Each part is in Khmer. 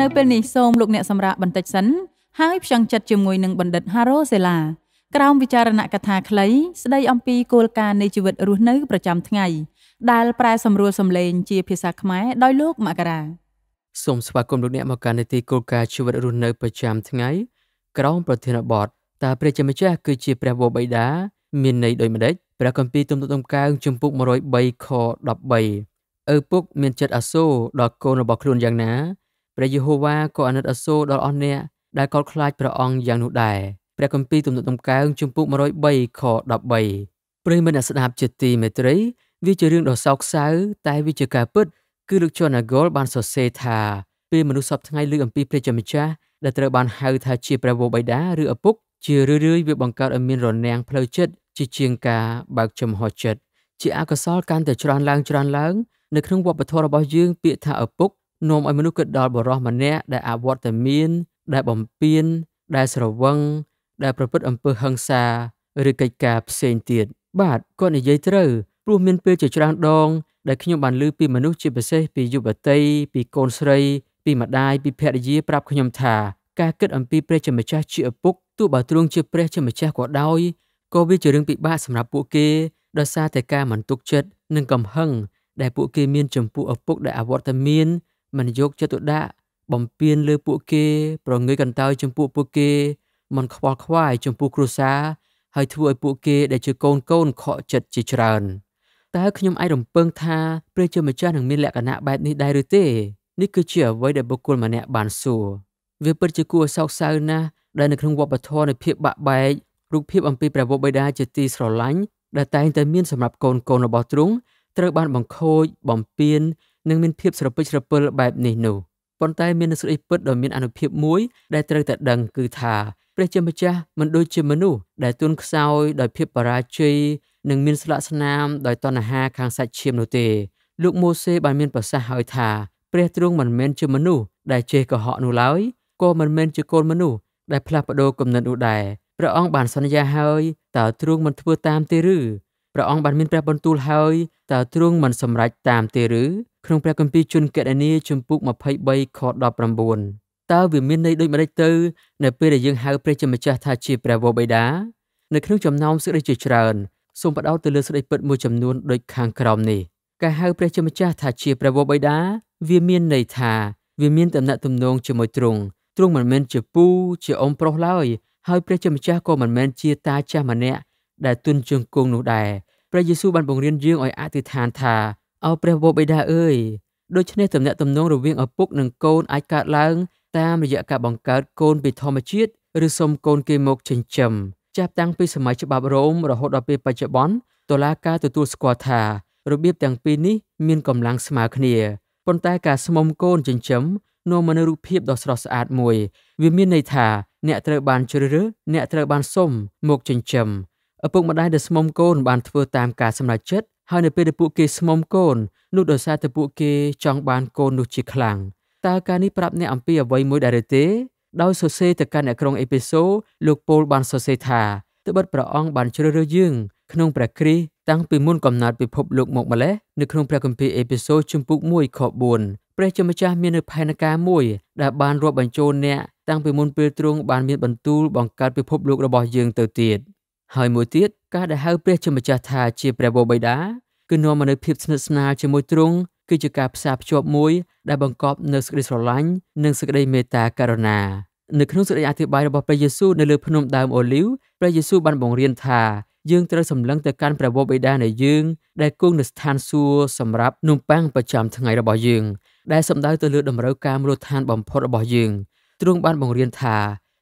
នៅពេលនេះសូមលោកអ្នកសម្រាប់បន្តិចសិនហើយផ្ចង់ចិត្តជាមួយនឹងបណ្ឌិត Haro Sela ក្រោមវិចារណកថាខ្លី ស្ដីអំពីគោលការណ៍នៃជីវិតរស់នៅប្រចាំថ្ងៃដែលប្រែសម្រួលសម្លេង ជា ភាសាខ្មែរដោយលោកមករាសូមស្វាគមន៍លោកអ្នកមកកាន់នីតិគោលការណ៍ជីវិតរស់នៅប្រចាំថ្ងៃក្រោមប្រធានបទតើព្រះជាម្ចាស់គឺជាព្រះវរបិតាមានន័យដូចម្ដេចព្រះគម្ពីរទំនុកទំកើងជំពូក103ខ13ឪពុកមានចិត្តអាសូរដល់កូនរបស់ខ្លួនយ៉ាងណាព្រះយេហូវ៉ាក៏អាណិតអាសូរដល់អស់អ្នកដែលកោតខ្លាចព្រះអង្គយ៉ាងនោះដែរព្រះគម្ពីរទំនុកទំកើងជំពូក103ខ13ព្រៃមិនអ្នកស្ដាប់ជាទីមេត្រីវាជារឿងដ៏សោកសៅតែវាជាការពិតគឺលោកជន់អាហ្គលបានសរសេរថាពេលមនុស្សសពថ្ងៃលើកអំពីព្រះជាម្ចាស់ដែលត្រូវបានហៅថាជាព្រះវរបិតាឬឪពុក ជារឿយៗវាបង្កើតឲ្យមានរនាំងផ្លូវចិត្តជាជាងការបើកចំហចិត្តជាអកុសលកាន់តែច្រើនឡើងច្រើនឡើងនៅក្នុងវប្បធម៌របស់យើងពាក្យថាឪពុកនាំឲ្យមនុស្សគិតដល់បរោះម្នាក់ដែលអវត្តមានដែលបំពានដែលស្រវឹងដែលប្រព្រឹត្តអំពើហិង្សាឬកិច្ចការផ្សេងទៀតបាទគាត់និយាយត្រូវព្រោះមានពេលជាច្រើនដងដែលខ្ញុំបានឮពីមនុស្សជាពិសេសពីយុវតីពីកូនស្រីពីម្ដាយពីភរិយាប្រាប់ខ្ញុំថាការគិតអំពីព្រះជាម្ចាស់ជាឪពុកទោះបើទ្រង់ជាព្រះជាម្ចាស់ក៏ដោយក៏វាជារឿងពិបាកសម្រាប់ពួកគេដោយសារតែការមិនទុកចិត្តនិងកំហឹងដែលពួកគេមានចំពោះឪពុកដែលអវត្តមានមិនយកចិត្តទុកដាក់បំពេញលើពួកគេប្រងើយកន្តើយចំពោះពួកគេមិនខ្វល់ខ្វាយចំពោះគ្រួសារហើយធ្វើឲ្យពួកគេដែលជាកូនកូនខកចិត្តជាច្រើនតើខ្ញុំអាចរំពឹងថាព្រះជាម្ចាស់នឹងមានលក្ខណៈបែបនេះដែរឬទេនេះគឺជាអ្វីដែលបុគ្គលម្នាក់បានសួរវាពិតជាគួរសោកសៅណាស់ដែលនៅក្នុងវប្បធម៌នៃភាពបាក់បែករូបភាពអំពីព្រះវរបិតាជាទីស្រឡាញ់ដែលតែងតែមានសម្រាប់កូនកូនរបស់ទ្រង់ត្រូវបានបង្ខូចបំពាននិងមានភាពស្រពិចស្រពិលបែបនេះនោះប៉ុន្តែមានសេចក្តីពិតដ៏មានអនុភាពមួយដែលត្រូវតែដឹងគឺថាព្រះជាម្ចាស់មិនដូចជាមនុស្សដែលទន់ខ្សោយដោយភាពបរាជ័យនិងមានស្លាកស្នាមដោយតណ្ហាខាងសាច់ឈាមនោះទេលោកម៉ូសេបានមានប្រសាសន៍ហើយថាព្រះទ្រង់មិនមែនជាមនុស្សដែលចេះកុហកនោះឡើយក៏មិនមែនជាកូនមនុស្សដែលផ្លាស់ប្ដូរគំនិតនោះដែរព្រះអង្គបានសន្យាហើយតើទ្រង់មិនធ្វើតាមទេឬព្រះអង្គបានមានព្រះបន្ទូលហើយតើទ្រង់មិនសម្រេចតាមទេឬក្នុងព្រះគម្ពីរជនកណនីជំពូក23ខ19តើវាមានន័យដូចម្តេចទៅ នៅពេលដែលយើងហៅព្រះជាម្ចាស់ថាជាព្រះវរបិតានៅក្នុងចំណោមសេចក្តីជាច្រើនសូមបដោតទៅលើសេចក្តីពិតមួយចំនួនដូចខាងក្រោមនេះការហៅព្រះជាម្ចាស់ថាជាព្រះវរបិតាវាមានន័យថាវាមានតំណែងទំនងជាមួយទ្រង់ទ្រង់មិនមែនជាពូជាអ៊ំប្រុសឡើយហើយព្រះជាម្ចាស់ក៏មិនមែនជាតាចាស់ម្នាក់ដែលទុនជើងគង់នោះដែរព្រះយេស៊ូវបានបង្រៀនយើងឲ្យអធិដ្ឋានថាអោព្រះវរបិតាអើយដូច្នេះទំនាក់ទំនងរវាងឪពុកនិងកូនអាចកើតឡើងតាមរយៈការបង្កើតកូនពីធម្មជាតិឬសុំកូនគេមកចិញ្ចឹមចាប់តាំងពីសម័យច្បាប់រ៉ូមរហូតដល់ពេលបច្ចុប្បន្នតុលាការទទួលស្គាល់ថារបៀបទាំងពីរនេះមានកម្លាំងស្មើគ្នាប៉ុន្តែការស្មុំកូនចិញ្ចឹមនាំមកនូវរូបភាពដ៏ស្រស់ស្អាតមួយវាមានន័យថាអ្នកត្រូវបានជ្រើសរើសអ្នកត្រូវបានសុំមកចិញ្ចឹមឪពុកម្ដាយដែលស្មុំកូនបានធ្វើតាមការសម្រេចចិត្តហើយនៅពេលដែលពួកគេស្មុំកូននោះដោយសារតែពួកគេចង់បានកូននោះជាខ្លាំងតើការនេះប្រាប់អ្នកអំពីអ្វីមួយដែរឬទេ ដោយសរសេរទៅកាន់អ្នកក្រុងអេពីសូ លោកពូលបានសរសេរថាត្បិតព្រះអង្គបានជ្រើសរើសយើងក្នុងព្រះគ្រីស្ទតាំងពីមុនកំណត់ពិភពលោកម្ម្លេះនៅក្នុងព្រះគម្ពីរអេពីសូជំពូក1ខ4ព្រះជាម្ចាស់មាននៅផែនការមួយដែលបានរាប់បញ្ចូលអ្នកតាំងពីមុនពេលទ្រង់បានមានបន្ទូលបង្កើតពិភពលោករបស់យើងទៅទៀត។ហើយមួយទៀតការដែលហៅព្រះជាម្ចាស់ថាជាព្រះបបិតាគឺនាំមកនូវភាពស្និទ្ធស្នាលជាមួយទ្រង់គឺជាការផ្សារភ្ជាប់មួយដែលបង្កប់នូវសេចក្តីស្រឡាញ់និងសេចក្តីមេត្តាករុណានៅក្នុងសេចក្តីអធិប្បាយរបស់ព្រះយេស៊ូវនៅលើភ្នំដើមអូលីវព្រះយេស៊ូវបានបង្រៀនថាយើងត្រូវសម្លឹងទៅកាន់ព្រះវរបិតានៃយើង ដែលគង់នៅស្ថានសួគ៌សម្រាប់នំប៉័ងប្រចាំថ្ងៃរបស់យើងដែលសំដៅទៅលើតម្រូវការមូលដ្ឋានបំផុតរបស់យើងទ្រង់បានបង្រៀនថា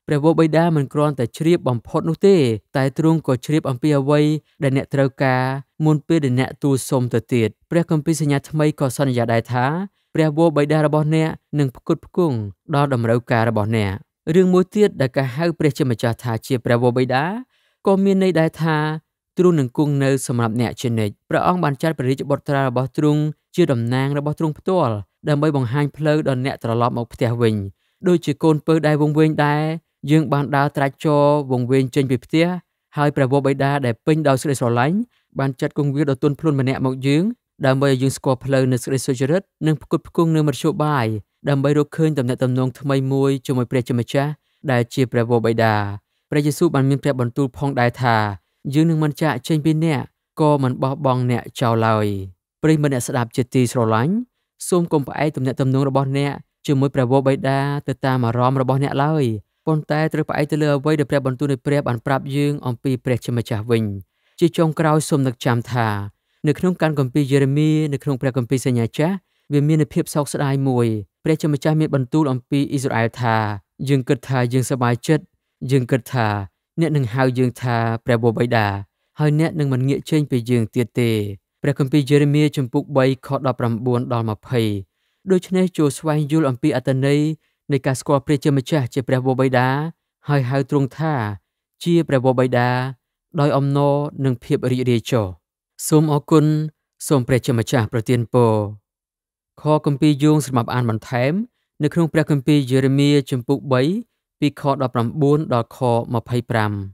ព្រះវរបិតាមិនគ្រាន់តែជ្រាបបំផុតនោះទេ តែទ្រង់ក៏ជ្រាប អំពីអ្វីដែលអ្នកត្រូវការមុនពេលដែលអ្នកទូលសុំទៅទៀតព្រះគម្ពីរសញ្ញាថ្មីក៏សន្យាដែរថាព្រះវរបិតារបស់អ្នកនឹងផ្គត់ផ្គង់ដល់តម្រូវការរបស់អ្នករឿងមួយទៀតដែលគេហៅព្រះជាម្ចាស់ថាជាព្រះវរបិតាក៏មានន័យដែរថាទ្រង់នឹងគង់នៅសម្រាប់អ្នកជានិច្ចព្រះអង្គបានចាត់ព្រះរាជបុត្រារបស់ទ្រង់ជាតំណាងរបស់ទ្រង់ផ្ទាល់ដើម្បីបង្ហាញផ្លូវដល់អ្នកត្រឡប់មកផ្ទះវិញដូចជាកូនពៅដែលវង្វេងដែរយើងបានដើរត្រាច់ចរវង្វេងចេញពីផ្ទះហើយព្រះវរបិតាដែលពេញដោយសេចក្តីស្រឡាញ់បានចាត់គង្វាលដ៏ទន់ភ្លន់ម្នាក់មកយើងដើម្បីឲ្យយើងស្គាល់ផ្លូវនៃសេចក្តីសុចរិតនិងផ្គត់ផ្គង់នូវមធ្យោបាយដើម្បីរកឃើញដំណាក់ដំណងថ្មីមួយជាមួយព្រះជាម្ចាស់ដែលជាព្រះវរបិតាព្រះយេស៊ូវបានមានព្រះបន្ទូលផងដែរថាយើងនឹងមិនចាកចេញពីអ្នកក៏មិនបោះបង់អ្នកចោលឡើយព្រៃមិត្តអ្នកស្ដាប់ជាទីស្រឡាញ់សូមកុំផ្អែកដំណាក់ដំណងរបស់អ្នកជាមួយព្រះវរបិតាទៅតាមអារម្មណ៍របស់អ្នកឡើយប៉ុន្តែត្រូវផ្អែកទៅលើអ្វីដែលព្រះបន្ទូលនៃព្រះបានប្រាប់យើងអំពីព្រះជាម្ចាស់វិញជាចុងក្រោយសូមនឹកចាំថានៅក្នុងកានគម្ពីរយេរេមៀនៅក្នុងព្រះគម្ពីរសញ្ញាចាស់វាមាននូវភាពសោកស្ដាយមួយព្រះជាម្ចាស់មានបន្ទូលអំពីអ៊ីស្រាអែលថាយើងគិតថាយើងសប្បាយចិត្តយើងគិតថាអ្នកនឹងហៅយើងថាព្រះបបិតាហើយអ្នកនឹងមិនងាកចេញពីយើងទៀតទេព្រះគម្ពីរយេរេមៀជំពូក3ខ19ដល់20ដូច្នេះចូលស្វែងយល់អំពីអត្តន័យនៃការស្គាល់ព្រះជាម្ចាស់ជាព្រះវរបិតាហើយហៅទ្រង់ថា ជាព្រះវរបិតាដោយអំណរនិងភាពរីករាយចុះសូមអរគុណសូមព្រះជាម្ចាស់ប្រទានពរខគម្ពីរយោងសម្រាប់អានបន្ថែម នៅក្នុងព្រះគម្ពីរយេរេមៀជំពូក3ពីខ19ដល់ខ25